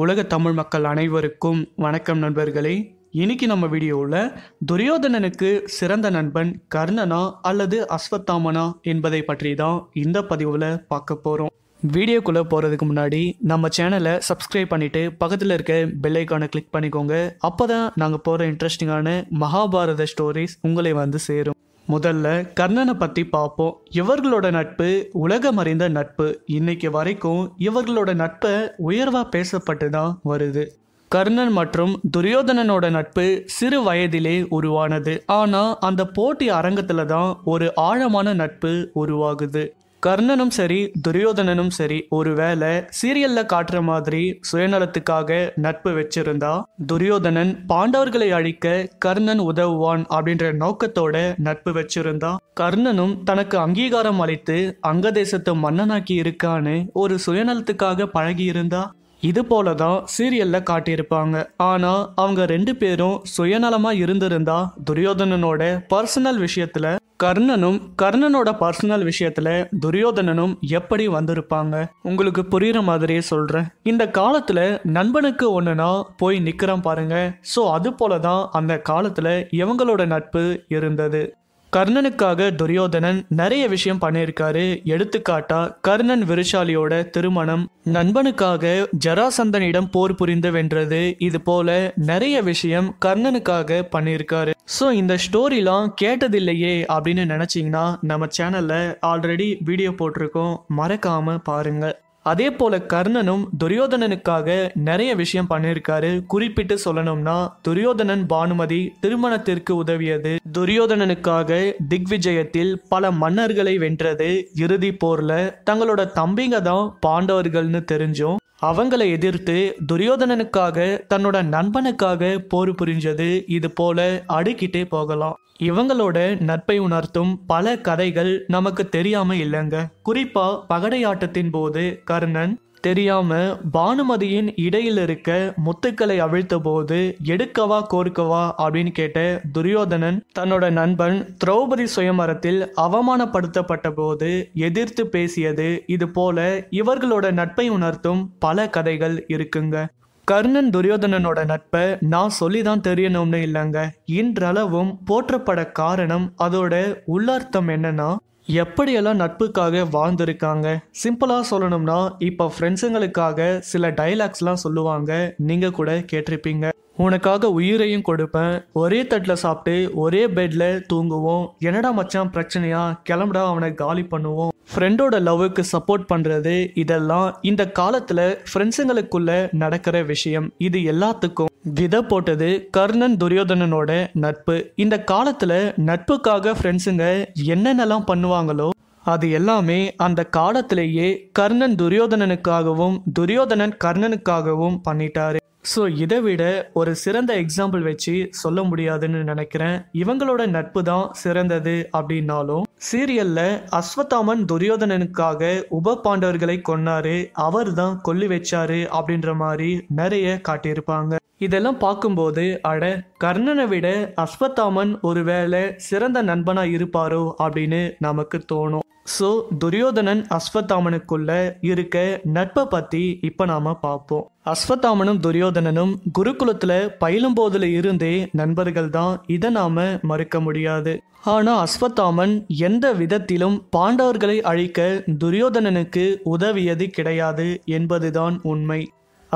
உலக தமிழ் மக்கள் அனைவருக்கும் வணக்கம் நண்பர்களே இன்னைக்கு நம்ம வீடியோவில் துரியோதனனுக்கு சிறந்த நண்பன் கர்ணனா அல்லது அஸ்வத்தாமனா என்பதை பற்றி தான் இந்த பதிவில் பார்க்க போகிறோம் வீடியோக்குள்ளே போகிறதுக்கு முன்னாடி நம்ம சேனலை சப்ஸ்கிரைப் பண்ணிவிட்டு பக்கத்தில் இருக்க பெல்லைக்கானை கிளிக் பண்ணிக்கோங்க அப்போ தான் நாங்கள் போகிற இன்ட்ரெஸ்டிங்கான மகாபாரத ஸ்டோரிஸ் உங்களை வந்து சேரும் முதல்ல கர்ணனை பற்றி பார்ப்போம் இவர்களோட நட்பு உலகம் அறிந்த நட்பு இன்னைக்கு வரைக்கும் இவர்களோட நட்பை உயர்வாக பேசப்பட்டு தான் வருது கர்ணன் மற்றும் துரியோதனனோட நட்பு சிறு வயதிலே உருவானது ஆனால் அந்த போட்டி அரங்கத்தில் தான் ஒரு ஆழமான நட்பு உருவாகுது கர்ணனும் சரி துரியோதனனும் சரி ஒருவேளை சீரியல்ல காட்டுற மாதிரி சுயநலத்துக்காக நட்பு வச்சிருந்தா துரியோதனன் பாண்டவர்களை அழிக்க கர்ணன் உதவுவான் அப்படின்ற நோக்கத்தோட நட்பு வச்சிருந்தா கர்ணனும் தனக்கு அங்கீகாரம் அளித்து அங்க தேசத்தை மன்னனாக்கி இருக்கான்னு ஒரு சுயநலத்துக்காக பழகி இருந்தா இது போல தான் சீரியலில் காட்டியிருப்பாங்க ஆனால் அவங்க ரெண்டு பேரும் சுயநலமாக இருந்திருந்தா துரியோதனனோட பர்சனல் விஷயத்தில் கர்ணனும் கர்ணனோட பர்சனல் விஷயத்துல துரியோதனனும் எப்படி வந்திருப்பாங்க உங்களுக்கு புரியுற மாதிரியே சொல்றேன் இந்த காலத்துல நண்பனுக்கு ஒண்ணுனா போய் நிக்கிறான் பாருங்க ஸோ அது போலதான் அந்த காலத்துல இவங்களோட நட்பு இருந்தது கர்ணனுக்காக துரியோதனன் நிறைய விஷயம் பண்ணியிருக்காரு எடுத்துக்காட்டா கர்ணன் விருஷாலியோட திருமணம் நண்பனுக்காக ஜராசந்தனிடம் போர் புரிந்து வென்றது இது போல நிறைய விஷயம் கர்ணனுக்காக பண்ணியிருக்காரு ஸோ இந்த ஸ்டோரிலாம் கேட்டதில்லையே அப்படின்னு நினச்சிங்கன்னா நம்ம சேனலில் ஆல்ரெடி வீடியோ போட்டிருக்கோம் மறக்காமல் பாருங்கள் அதே போல கர்ணனும் துரியோதனனுக்காக நிறைய விஷயம் பண்ணியிருக்காரு குறிப்பிட்டு சொல்லணும்னா துரியோதனன் பானுமதி திருமணத்திற்கு உதவியது துரியோதனனுக்காக திக்விஜயத்தில் பல மன்னர்களை வென்றது இறுதி போர்ல தங்களோட தம்பிங்க தான் பாண்டவர்கள்னு தெரிஞ்சும் அவங்களை எதிர்த்து துரியோதனனுக்காக தன்னோட நண்பனுக்காக போர் புரிஞ்சது இது போல அடுக்கிட்டே போகலாம் இவங்களோட நட்பை உணர்த்தும் பல கதைகள் நமக்கு தெரியாம இல்லைங்க குறிப்பா பகடையாட்டத்தின் போது கர்ணன் தெரியாம பானுமதியின் இடையில் இருக்க முத்துக்களை அவிழ்த்த போது எடுக்கவா கோர்க்கவா அப்படின்னு கேட்ட துரியோதனன் தன்னோட நண்பன் திரௌபதி சுயமரத்தில் அவமானப்படுத்தப்பட்ட போது எதிர்த்து பேசியது இது போல இவர்களோட நட்பை உணர்த்தும் பல கதைகள் இருக்குங்க கர்ணன் துரியோதனனோட நட்பை நான் சொல்லி தான் தெரியணும்னு இல்லைங்க இன்றளவும் போற்றப்பட காரணம் அதோட உள்ளார்த்தம் என்னன்னா எப்படியெல்லாம் நட்புக்காக வாழ்ந்துருக்காங்க சிம்பிளாக சொல்லணும்னா இப்போ ஃப்ரெண்ட்ஸுங்களுக்காக சில டைலாக்ஸ்லாம் சொல்லுவாங்க நீங்கள் கூட கேட்டிருப்பீங்க உனக்காக உயிரையும் கொடுப்பேன் ஒரே தட்டில் சாப்பிட்டு ஒரே பெட்டில் தூங்குவோம் என்னடா மச்சான் பிரச்சனையா கிளம்புடா அவனை காலி பண்ணுவோம் ஃப்ரெண்டோட லவ்வுக்கு சப்போர்ட் பண்ணுறது இதெல்லாம் இந்த காலத்தில் ஃப்ரெண்ட்ஸுங்களுக்குள்ளே நடக்கிற விஷயம் இது எல்லாத்துக்கும் விதை போட்டது கர்ணன் துரியோதனனோட நட்பு இந்த காலத்தில் நட்புக்காக ஃப்ரெண்ட்ஸுங்க என்னென்னலாம் பண்ணுவாங்களோ அது எல்லாமே அந்த காலத்திலேயே கர்ணன் துரியோதனனுக்காகவும் துரியோதனன் கர்ணனுக்காகவும் பண்ணிட்டாரு ஸோ இதை விட ஒரு சிறந்த எக்ஸாம்பிள் வச்சு சொல்ல முடியாதுன்னு நினைக்கிறேன் இவங்களோட நட்பு தான் சிறந்தது அப்படின்னாலும் சீரியல்ல அஸ்வத்தாமன் துரியோதனனுக்காக உப பாண்டவர்களை கொன்னாரு அவர் தான் கொல்லி வச்சாரு அப்படின்ற மாதிரி நிறைய காட்டியிருப்பாங்க இதெல்லாம் பார்க்கும்போது அட கர்ணனை விட அஸ்வத்தாமன் ஒருவேளை சிறந்த நண்பனாக இருப்பாரோ அப்படின்னு நமக்கு தோணும் ஸோ துரியோதனன் அஸ்வத்தாமனுக்குள்ள இருக்க நட்பை பற்றி இப்போ நாம் பார்ப்போம் அஸ்வத்தாமனும் துரியோதனனும் குருகுலத்தில் பயிலும் போதில் இருந்தே நண்பர்கள் தான் இதை நாம் மறுக்க முடியாது ஆனால் அஸ்வத்தாமன் எந்த விதத்திலும் பாண்டவர்களை அழிக்க துரியோதனனுக்கு உதவியது கிடையாது என்பதுதான் உண்மை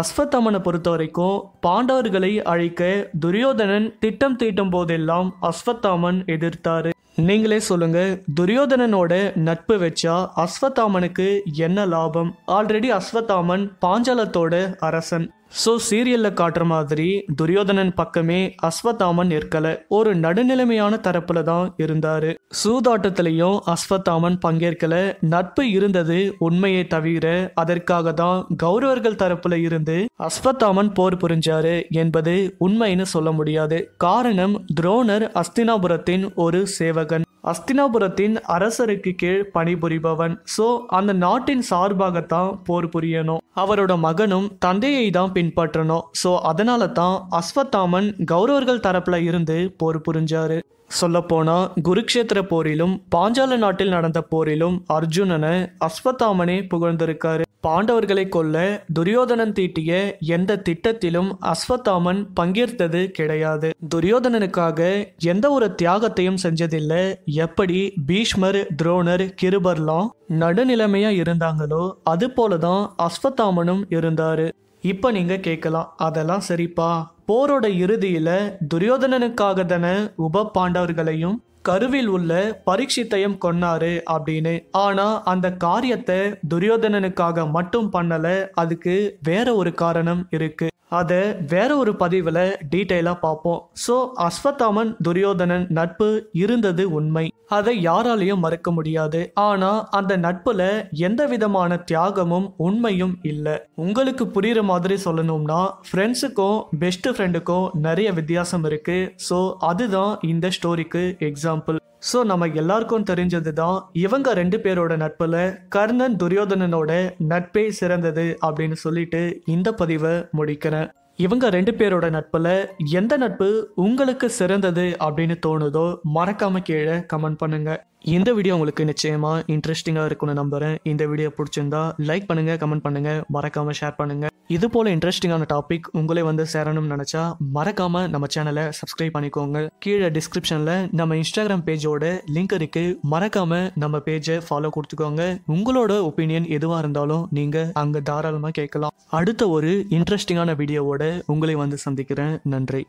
அஸ்வத்தமனை பொறுத்த வரைக்கும் பாண்டவர்களை அழைக்க துரியோதனன் திட்டம் தீட்டும் போதெல்லாம் அஸ்வத்தாமன் எதிர்த்தாரு நீங்களே சொல்லுங்க துரியோதனனோட நட்பு வச்சா அஸ்வத்தாமனுக்கு என்ன லாபம் ஆல்ரெடி அஸ்வத்தாமன் பாஞ்சாலத்தோட அரசன் ஸோ சீரியலில் காட்டுற மாதிரி துரியோதனன் பக்கமே அஸ்வத்தாமன் இருக்கல ஒரு நடுநிலைமையான தரப்பில் தான் இருந்தார் சூதாட்டத்திலையும் அஸ்வத்தாமன் பங்கேற்கல நட்பு இருந்தது உண்மையை தவிர அதற்காக தான் கௌரவர்கள் தரப்பில் இருந்து அஸ்வத்தாமன் போர் புரிஞ்சாரு என்பது உண்மைன்னு சொல்ல முடியாது காரணம் துரோணர் அஸ்தினாபுரத்தின் ஒரு சேவகர் அஸ்தினாபுரத்தின் அரசருக்கு கீழ் பணிபுரிபவன் ஸோ அந்த நாட்டின் சார்பாகத்தான் போர் புரியணும் அவரோட மகனும் தந்தையை தான் பின்பற்றணும் ஸோ அதனால தான் அஸ்வத்தாமன் கௌரவர்கள் தரப்புல இருந்து போர் புரிஞ்சாரு சொல்லப்போனால் குருக்ஷேத்திர போரிலும் பாஞ்சால நாட்டில் நடந்த போரிலும் அர்ஜுனனை அஸ்வத்தாமனே புகழ்ந்திருக்காரு பாண்டவர்களை கொல்ல துரியோதனன் தீட்டிய எந்த திட்டத்திலும் அஸ்வத்தாமன் பங்கேற்றது கிடையாது துரியோதனனுக்காக எந்த ஒரு தியாகத்தையும் செஞ்சதில்லை எப்படி பீஷ்மர் துரோணர் கிருபர்லாம் நடுநிலைமையா இருந்தாங்களோ அது போலதான் அஸ்வத்தாமனும் இருந்தாரு இப்போ நீங்கள் கேட்கலாம் அதெல்லாம் சரிப்பா போரோட இறுதியில் துரியோதனனுக்காக தானே உப பாண்டவர்களையும் கருவில் உள்ள பரீட்சித்தையும் கொன்னாரு அப்படின்னு ஆனா அந்த காரியத்தை துரியோதனனுக்காக மட்டும் பண்ணல அதுக்கு வேற ஒரு காரணம் இருக்கு அதை வேற ஒரு பதிவில் டீட்டெயிலாக பார்ப்போம் ஸோ அஸ்வத்தாமன் துரியோதனன் நட்பு இருந்தது உண்மை அதை யாராலையும் மறுக்க முடியாது ஆனா அந்த நட்புல எந்த விதமான தியாகமும் உண்மையும் இல்லை உங்களுக்கு புரியுற மாதிரி சொல்லணும்னா ஃப்ரெண்ட்ஸுக்கும் பெஸ்ட் ஃப்ரெண்டுக்கும் நிறைய வித்தியாசம் இருக்கு ஸோ அதுதான் இந்த ஸ்டோரிக்கு எக்ஸாம்பிள் ஸோ நம்ம எல்லாருக்கும் தெரிஞ்சது தான் இவங்க ரெண்டு பேரோட நட்பில் கர்ணன் துரியோதனனோட நட்பே சிறந்தது அப்படின்னு சொல்லிட்டு இந்த பதிவை முடிக்கிறேன் இவங்க ரெண்டு பேரோட நட்பில் எந்த நட்பு உங்களுக்கு சிறந்தது அப்படின்னு தோணுதோ மறக்காம கீழே கமெண்ட் பண்ணுங்க இந்த வீடியோ உங்களுக்கு நிச்சயமா இன்ட்ரெஸ்டிங்காக இருக்கும்னு நம்புறேன் இந்த வீடியோ பிடிச்சிருந்தா லைக் பண்ணுங்க கமெண்ட் பண்ணுங்க மறக்காம ஷேர் பண்ணுங்க இது போல இன்ட்ரெஸ்டிங்கான டாபிக் உங்களே வந்து சேரணும்னு நினச்சா மறக்காமல் நம்ம சேனலை சப்ஸ்கிரைப் பண்ணிக்கோங்க கீழே டிஸ்கிரிப்ஷனில் நம்ம இன்ஸ்டாகிராம் பேஜோட லிங்க் இருக்கு மறக்காமல் நம்ம பேஜை ஃபாலோ கொடுத்துக்கோங்க உங்களோட ஒப்பீனியன் எதுவாக இருந்தாலும் நீங்கள் அங்கே தாராளமாக கேட்கலாம் அடுத்த ஒரு இன்ட்ரெஸ்டிங்கான வீடியோவோட உங்களை வந்து சந்திக்கிறேன் நன்றி